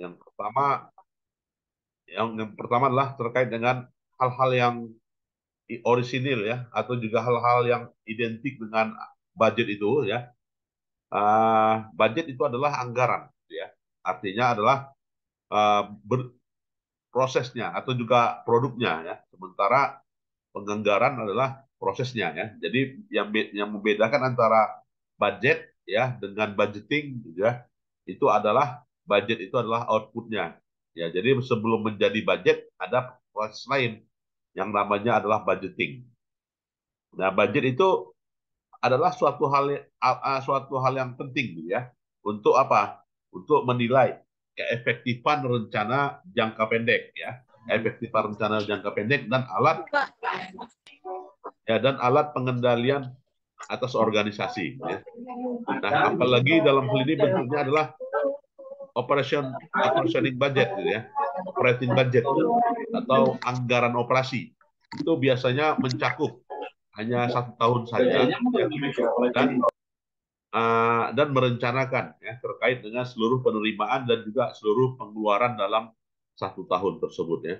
Yang pertama yang, yang pertama adalah terkait dengan hal-hal yang orisinil ya atau juga hal-hal yang identik dengan budget itu ya. Uh, budget itu adalah anggaran ya. Artinya adalah uh, ber, prosesnya atau juga produknya ya. Sementara penganggaran adalah prosesnya ya. Jadi yang yang membedakan antara budget ya dengan budgeting ya itu adalah budget itu adalah outputnya. Ya, jadi sebelum menjadi budget ada proses lain yang namanya adalah budgeting. Nah, budget itu adalah suatu hal suatu hal yang penting gitu ya untuk apa? Untuk menilai keefektifan rencana jangka pendek ya, efektifan rencana jangka pendek dan alat ya dan alat pengendalian atas organisasi. Gitu ya. Nah, apalagi dalam hal ini bentuknya adalah operation operating budget gitu ya operating budget atau anggaran operasi itu biasanya mencakup hanya satu tahun saja dan uh, dan merencanakan ya terkait dengan seluruh penerimaan dan juga seluruh pengeluaran dalam satu tahun tersebut ya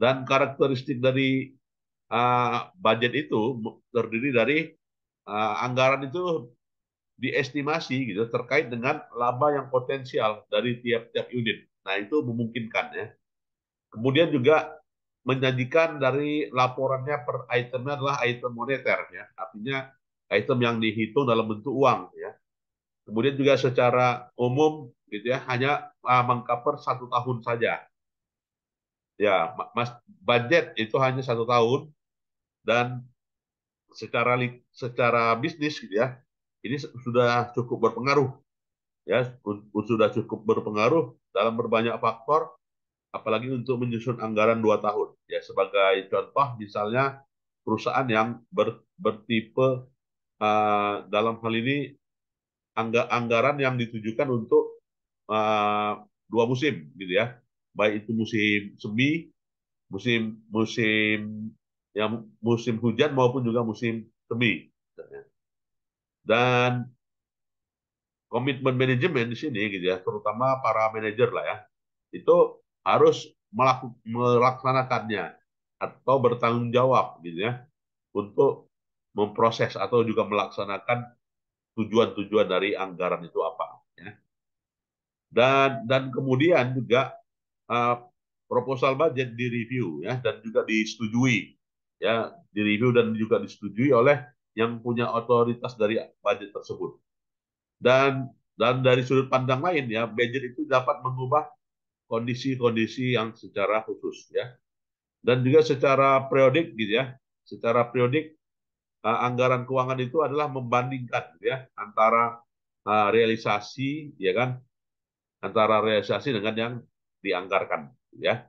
dan karakteristik dari uh, budget itu terdiri dari uh, anggaran itu diestimasi gitu terkait dengan laba yang potensial dari tiap-tiap unit. Nah, itu memungkinkan ya. Kemudian juga menyajikan dari laporannya per itemnya adalah item moneter ya. Artinya item yang dihitung dalam bentuk uang ya. Kemudian juga secara umum gitu ya hanya uh, mengcover satu tahun saja. Ya, mas budget itu hanya satu tahun dan secara secara bisnis gitu ya ini sudah cukup berpengaruh ya sudah cukup berpengaruh dalam berbanyak faktor apalagi untuk menyusun anggaran dua tahun ya sebagai contoh misalnya perusahaan yang ber, bertipe uh, dalam hal ini angga, anggaran yang ditujukan untuk uh, dua musim gitu ya baik itu musim semi musim musim yang musim hujan maupun juga musim semi misalnya. Dan komitmen manajemen di sini gitu ya, terutama para manajer lah ya, itu harus melaku, melaksanakannya atau bertanggung jawab gitu ya untuk memproses atau juga melaksanakan tujuan-tujuan dari anggaran itu apa ya. Dan dan kemudian juga uh, proposal budget direview ya dan juga disetujui ya direview dan juga disetujui oleh yang punya otoritas dari budget tersebut. Dan dan dari sudut pandang lain ya, budget itu dapat mengubah kondisi-kondisi yang secara khusus ya. Dan juga secara periodik gitu ya. Secara periodik uh, anggaran keuangan itu adalah membandingkan gitu ya antara uh, realisasi ya kan antara realisasi dengan yang dianggarkan gitu ya.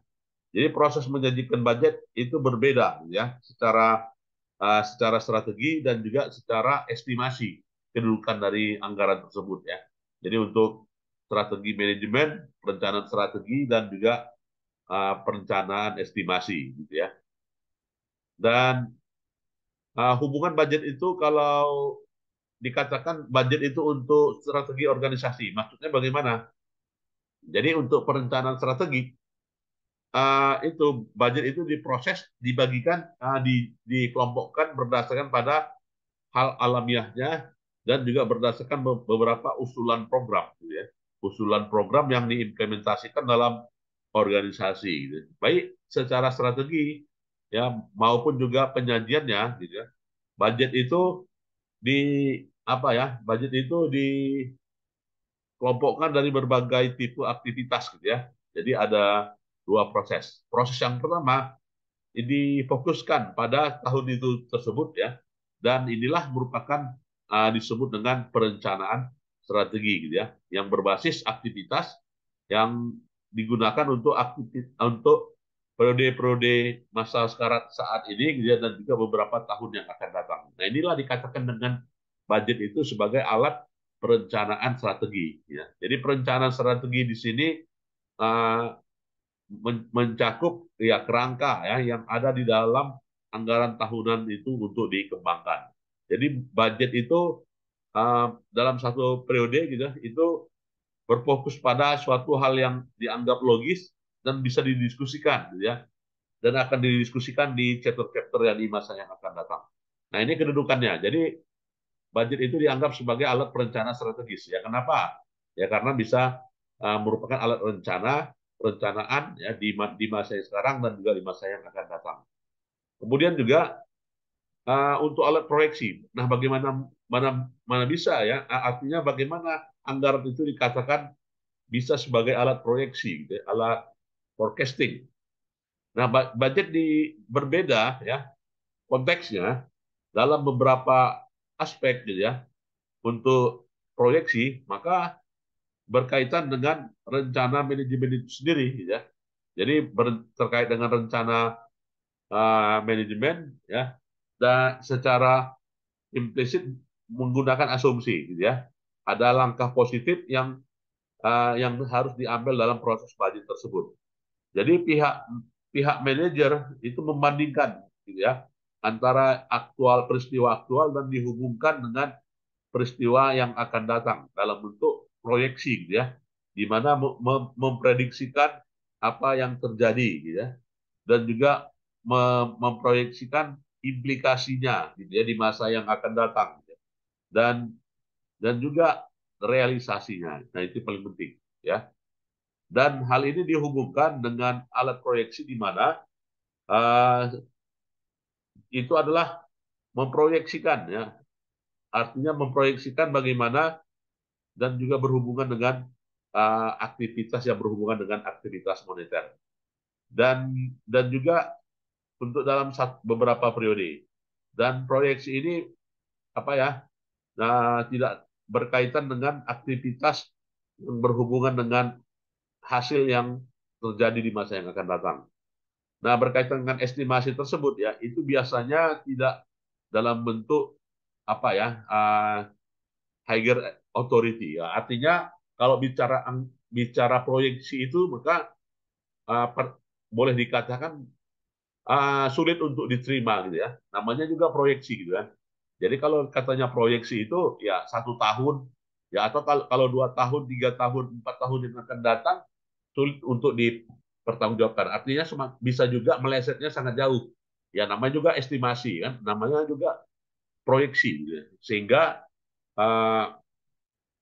Jadi proses menjanjikan budget itu berbeda gitu ya secara uh, secara strategi dan juga secara estimasi kedudukan dari anggaran tersebut ya. Jadi untuk strategi manajemen, perencanaan strategi dan juga uh, perencanaan estimasi gitu ya. Dan uh, hubungan budget itu kalau dikatakan budget itu untuk strategi organisasi, maksudnya bagaimana? Jadi untuk perencanaan strategi uh, itu budget itu diproses, dibagikan, uh, di, dikelompokkan berdasarkan pada hal alamiahnya dan juga berdasarkan beberapa usulan program, gitu ya. usulan program yang diimplementasikan dalam organisasi, gitu. baik secara strategi ya maupun juga penyajiannya, gitu ya. Budget itu di apa ya? Budget itu di kelompokkan dari berbagai tipe aktivitas, gitu ya. Jadi ada dua proses. Proses yang pertama ini fokuskan pada tahun itu tersebut ya, dan inilah merupakan uh, disebut dengan perencanaan strategi gitu ya, yang berbasis aktivitas yang digunakan untuk aktivitas untuk periode-periode masa sekarat saat ini gitu ya, dan juga beberapa tahun yang akan datang. Nah inilah dikatakan dengan budget itu sebagai alat perencanaan strategi. Ya. Jadi perencanaan strategi di sini uh, mencakup ya kerangka ya yang ada di dalam anggaran tahunan itu untuk dikembangkan. Jadi budget itu uh, dalam satu periode gitu itu berfokus pada suatu hal yang dianggap logis dan bisa didiskusikan gitu ya dan akan didiskusikan di chapter-chapter yang di masa yang akan datang. Nah ini kedudukannya. Jadi budget itu dianggap sebagai alat perencana strategis. Ya kenapa? Ya karena bisa uh, merupakan alat rencana perencanaan ya di, di masa yang sekarang dan juga di masa yang akan datang. Kemudian juga uh, untuk alat proyeksi. Nah, bagaimana mana mana bisa ya? Artinya bagaimana anggaran itu dikatakan bisa sebagai alat proyeksi, gitu, ya, alat forecasting. Nah, budget di berbeda ya konteksnya dalam beberapa aspek gitu ya untuk proyeksi, maka berkaitan dengan rencana manajemen itu sendiri ya. Jadi ber, terkait dengan rencana uh, manajemen ya dan secara implisit menggunakan asumsi gitu ya. Ada langkah positif yang uh, yang harus diambil dalam proses budget tersebut. Jadi pihak pihak manajer itu membandingkan gitu ya antara aktual peristiwa aktual dan dihubungkan dengan peristiwa yang akan datang dalam bentuk proyeksi gitu ya, di mana memprediksikan apa yang terjadi gitu ya, dan juga memproyeksikan implikasinya gitu ya di masa yang akan datang gitu ya. dan dan juga realisasinya. Nah itu paling penting ya. Dan hal ini dihubungkan dengan alat proyeksi di mana uh, itu adalah memproyeksikan ya artinya memproyeksikan bagaimana dan juga berhubungan dengan uh, aktivitas yang berhubungan dengan aktivitas moneter dan dan juga untuk dalam beberapa periode dan proyeksi ini apa ya nah tidak berkaitan dengan aktivitas yang berhubungan dengan hasil yang terjadi di masa yang akan datang. Nah, berkaitan dengan estimasi tersebut ya, itu biasanya tidak dalam bentuk apa ya, uh, higher authority. Ya. Artinya kalau bicara bicara proyeksi itu maka uh, per, boleh dikatakan uh, sulit untuk diterima gitu ya. Namanya juga proyeksi gitu kan. Jadi kalau katanya proyeksi itu ya satu tahun ya atau kalau kalau dua tahun, tiga tahun, empat tahun yang akan datang sulit untuk dipertanggungjawabkan. Artinya bisa juga melesetnya sangat jauh. Ya namanya juga estimasi kan, namanya juga proyeksi gitu ya. sehingga uh,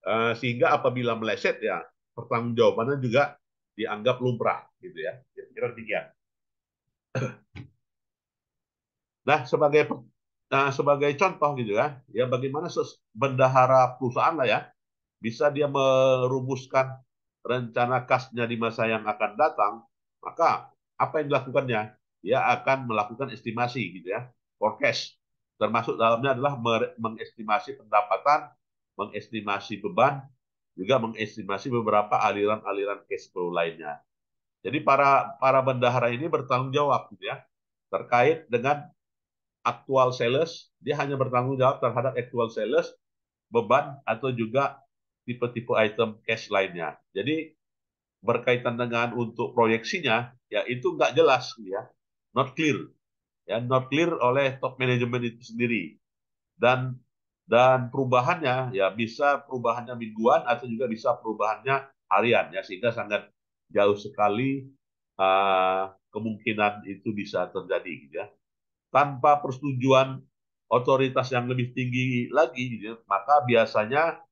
uh, sehingga apabila meleset ya pertanggungjawabannya juga dianggap lumrah gitu ya kira-kira demikian nah sebagai nah sebagai contoh gitu ya ya bagaimana bendahara perusahaan lah ya bisa dia merumuskan rencana kasnya di masa yang akan datang maka apa yang dilakukannya dia akan melakukan estimasi gitu ya forecast termasuk dalamnya adalah mengestimasi pendapatan, mengestimasi beban, juga mengestimasi beberapa aliran-aliran cash flow lainnya. Jadi para para bendahara ini bertanggung jawab gitu ya terkait dengan aktual sales, dia hanya bertanggung jawab terhadap aktual sales, beban atau juga tipe-tipe item cash lainnya. Jadi berkaitan dengan untuk proyeksinya ya itu nggak jelas gitu ya, not clear ya not clear oleh top manajemen itu sendiri dan dan perubahannya ya bisa perubahannya mingguan atau juga bisa perubahannya harian ya sehingga sangat jauh sekali uh, kemungkinan itu bisa terjadi gitu ya tanpa persetujuan otoritas yang lebih tinggi lagi gitu ya, maka biasanya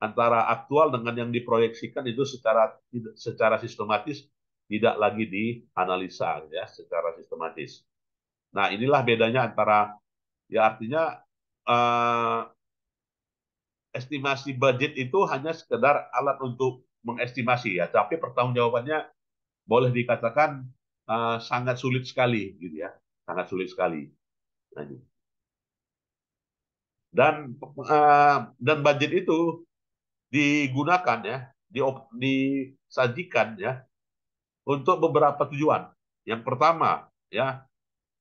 antara aktual dengan yang diproyeksikan itu secara secara sistematis tidak lagi dianalisa gitu ya secara sistematis Nah, inilah bedanya antara ya artinya eh, estimasi budget itu hanya sekedar alat untuk mengestimasi ya, tapi pertanggungjawabannya boleh dikatakan eh, sangat sulit sekali gitu ya, sangat sulit sekali. Nah, dan eh, dan budget itu digunakan ya, di, disajikan ya untuk beberapa tujuan. Yang pertama ya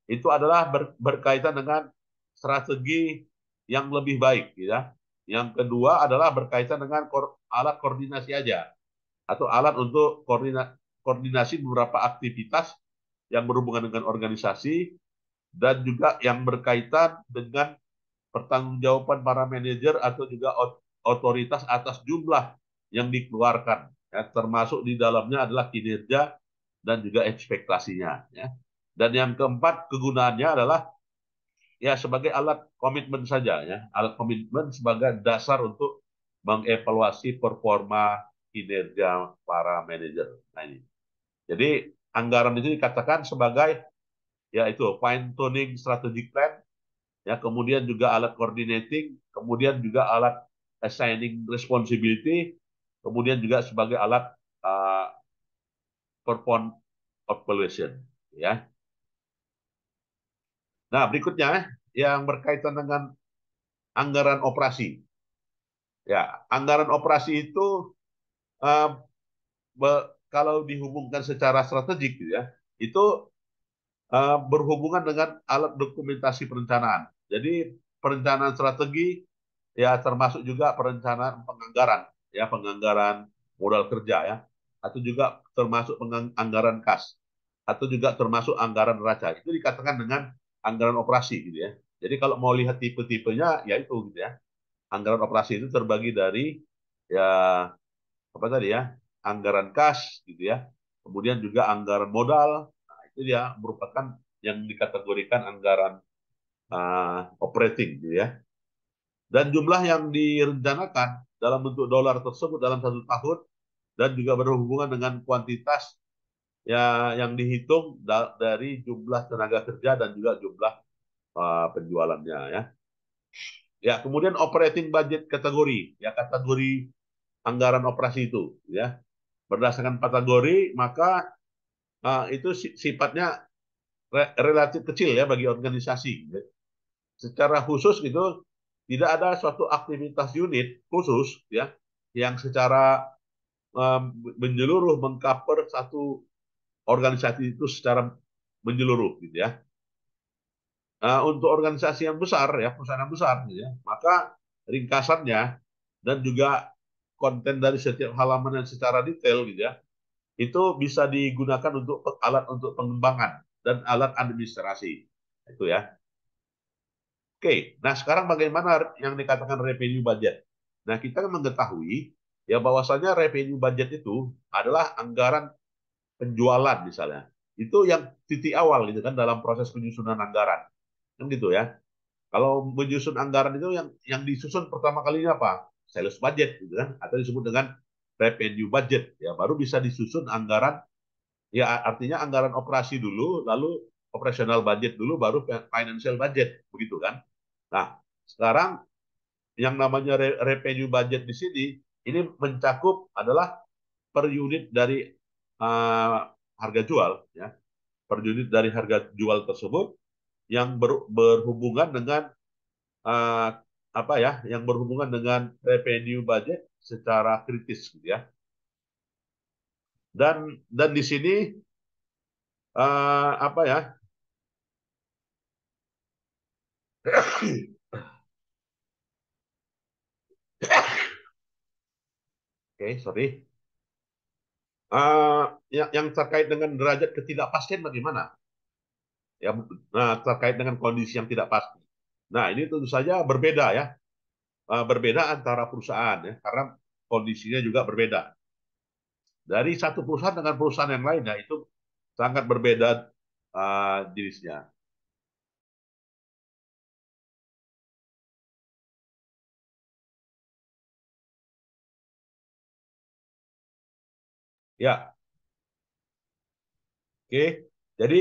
itu adalah ber, berkaitan dengan strategi yang lebih baik ya. Yang kedua adalah berkaitan dengan kor, alat koordinasi aja atau alat untuk koordina koordinasi beberapa aktivitas yang berhubungan dengan organisasi dan juga yang berkaitan dengan pertanggungjawaban para manajer atau juga otoritas atas jumlah yang dikeluarkan ya, termasuk di dalamnya adalah kinerja dan juga ekspektasinya ya. Dan yang keempat kegunaannya adalah ya sebagai alat komitmen saja ya, alat komitmen sebagai dasar untuk mengevaluasi performa kinerja para manajer. Nah ini. Jadi anggaran itu dikatakan sebagai ya fine tuning strategic plan ya kemudian juga alat coordinating, kemudian juga alat assigning responsibility, kemudian juga sebagai alat uh, perform evaluation ya. Nah, berikutnya eh, yang berkaitan dengan anggaran operasi. Ya, anggaran operasi itu uh, be, kalau dihubungkan secara strategik gitu ya, itu uh, berhubungan dengan alat dokumentasi perencanaan. Jadi perencanaan strategi ya termasuk juga perencanaan penganggaran ya penganggaran modal kerja ya atau juga termasuk penganggaran kas atau juga termasuk anggaran raja itu dikatakan dengan anggaran operasi gitu ya. Jadi kalau mau lihat tipe-tipenya ya itu gitu ya. Anggaran operasi itu terbagi dari ya apa tadi ya? Anggaran kas gitu ya. Kemudian juga anggaran modal. Nah, itu dia merupakan yang dikategorikan anggaran uh, operating gitu ya. Dan jumlah yang direncanakan dalam bentuk dolar tersebut dalam satu tahun dan juga berhubungan dengan kuantitas ya yang dihitung da dari jumlah tenaga kerja dan juga jumlah uh, penjualannya ya. Ya, kemudian operating budget kategori, ya kategori anggaran operasi itu ya. Berdasarkan kategori maka uh, itu sifatnya re relatif kecil ya bagi organisasi. Ya. Secara khusus gitu tidak ada suatu aktivitas unit khusus ya yang secara um, menyeluruh mengcover satu organisasi itu secara menyeluruh gitu ya. Nah, untuk organisasi yang besar ya perusahaan yang besar gitu ya, maka ringkasannya dan juga konten dari setiap halaman yang secara detail gitu ya itu bisa digunakan untuk alat untuk pengembangan dan alat administrasi itu ya. Oke, nah sekarang bagaimana yang dikatakan revenue budget? Nah kita kan mengetahui ya bahwasanya revenue budget itu adalah anggaran penjualan misalnya. Itu yang titik awal gitu kan dalam proses penyusunan anggaran. Kan gitu ya. Kalau menyusun anggaran itu yang yang disusun pertama kalinya apa? Sales budget gitu kan atau disebut dengan revenue budget ya baru bisa disusun anggaran ya artinya anggaran operasi dulu lalu operational budget dulu baru financial budget begitu kan. Nah, sekarang yang namanya revenue budget di sini ini mencakup adalah per unit dari uh, harga jual ya per unit dari harga jual tersebut yang ber, berhubungan dengan uh, apa ya yang berhubungan dengan revenue budget secara kritis gitu ya dan dan di sini uh, apa ya Oke, okay, sorry uh, eh, yang, yang terkait dengan derajat ketidakpastian bagaimana? Ya, nah, terkait dengan kondisi yang tidak pasti. Nah, ini tentu saja berbeda ya. Uh, berbeda antara perusahaan ya, karena kondisinya juga berbeda. Dari satu perusahaan dengan perusahaan yang lain lainnya itu sangat berbeda uh, jenisnya. Ya. Oke. Jadi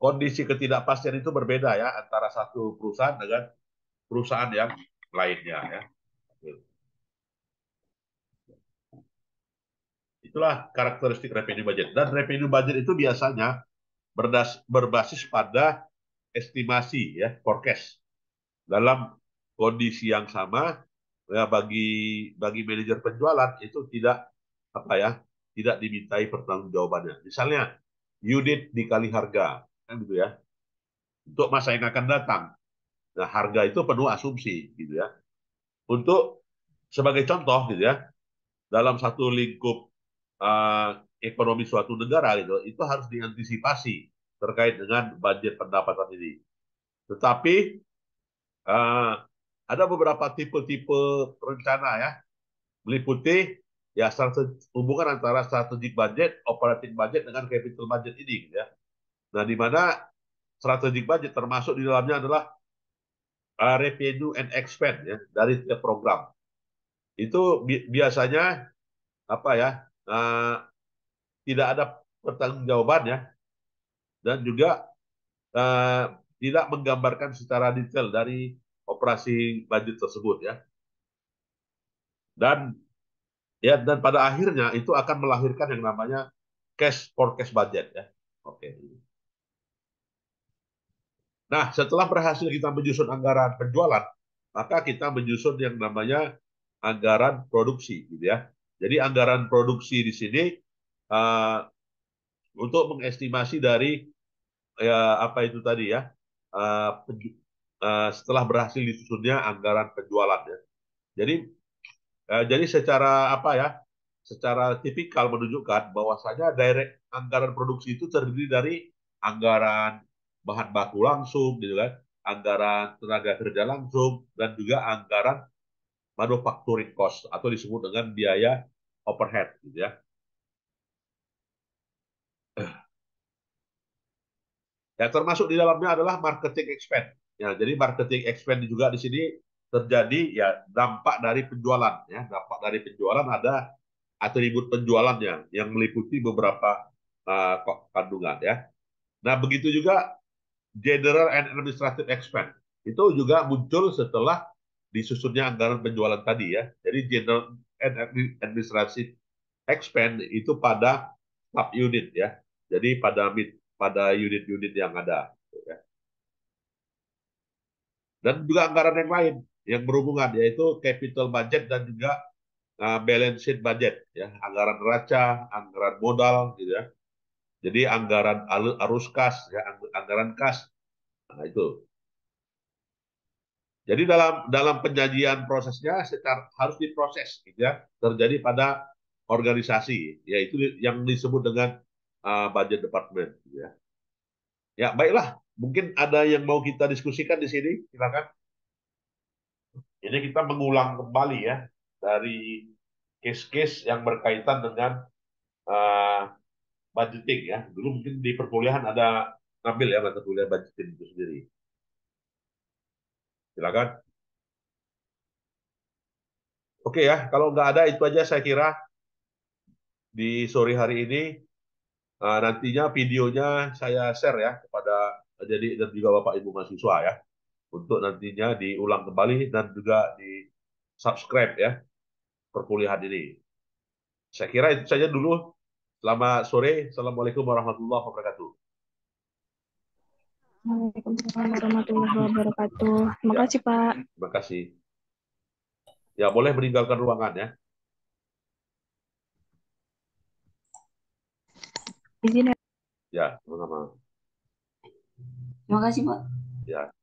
kondisi ketidakpastian itu berbeda ya antara satu perusahaan dengan perusahaan yang lainnya ya. Itulah karakteristik revenue budget. Dan revenue budget itu biasanya berdas berbasis pada estimasi ya, forecast. Dalam kondisi yang sama ya bagi bagi manajer penjualan itu tidak apa ya tidak dimintai pertanggungjawabannya. Misalnya unit dikali harga, kan gitu ya. Untuk masa yang akan datang. Nah, harga itu penuh asumsi gitu ya. Untuk sebagai contoh gitu ya, dalam satu lingkup uh, ekonomi suatu negara gitu, itu harus diantisipasi terkait dengan budget pendapatan ini. Tetapi uh, ada beberapa tipe-tipe rencana ya, meliputi ya hubungan antara strategic budget, operating budget dengan capital budget ini gitu ya. Nah, di mana strategic budget termasuk di dalamnya adalah uh, revenue and expense ya dari setiap program. Itu bi biasanya apa ya? Uh, tidak ada pertanggungjawaban ya dan juga uh, tidak menggambarkan secara detail dari operasi budget tersebut ya. Dan ya dan pada akhirnya itu akan melahirkan yang namanya cash for cash budget ya oke nah setelah berhasil kita menyusun anggaran penjualan maka kita menyusun yang namanya anggaran produksi gitu ya jadi anggaran produksi di sini uh, untuk mengestimasi dari ya apa itu tadi ya uh, uh, setelah berhasil disusunnya anggaran penjualan ya. Jadi Eh, jadi secara apa ya? Secara tipikal menunjukkan bahwasanya direct anggaran produksi itu terdiri dari anggaran bahan baku langsung, gitu kan? Anggaran tenaga kerja langsung dan juga anggaran manufacturing cost atau disebut dengan biaya overhead, gitu ya. Ya, termasuk di dalamnya adalah marketing expense. Ya, jadi marketing expense juga di sini terjadi ya dampak dari penjualan ya dampak dari penjualan ada atribut penjualannya yang meliputi beberapa uh, kandungan ya nah begitu juga general and administrative expense itu juga muncul setelah disusunnya anggaran penjualan tadi ya jadi general and administrative expense itu pada sub unit ya jadi pada mid pada unit-unit yang ada gitu, ya. dan juga anggaran yang lain yang berhubungan yaitu capital budget dan juga uh, balance sheet budget ya anggaran raca, anggaran modal gitu ya jadi anggaran arus kas ya anggaran kas nah, itu jadi dalam dalam penyajian prosesnya secara harus diproses gitu ya terjadi pada organisasi yaitu yang disebut dengan uh, budget department gitu ya ya baiklah mungkin ada yang mau kita diskusikan di sini silakan ini kita mengulang kembali ya dari case-case yang berkaitan dengan uh, budgeting ya. Dulu mungkin di perkuliahan ada ngambil ya mata kuliah budgeting itu sendiri. Silakan. Oke ya, kalau nggak ada itu aja saya kira di sore hari ini. Eh, nantinya videonya saya share ya kepada jadi dan juga Bapak Ibu mahasiswa ya untuk nantinya diulang kembali dan juga di subscribe ya perkuliahan ini. Saya kira itu saja dulu. Selamat sore. Assalamualaikum warahmatullahi wabarakatuh. Waalaikumsalam warahmatullahi wabarakatuh. Terima ya. kasih Pak. Terima kasih. Ya boleh meninggalkan ruangan ya. Izin ya. Ya, sama-sama. Terima kasih Pak. Ya.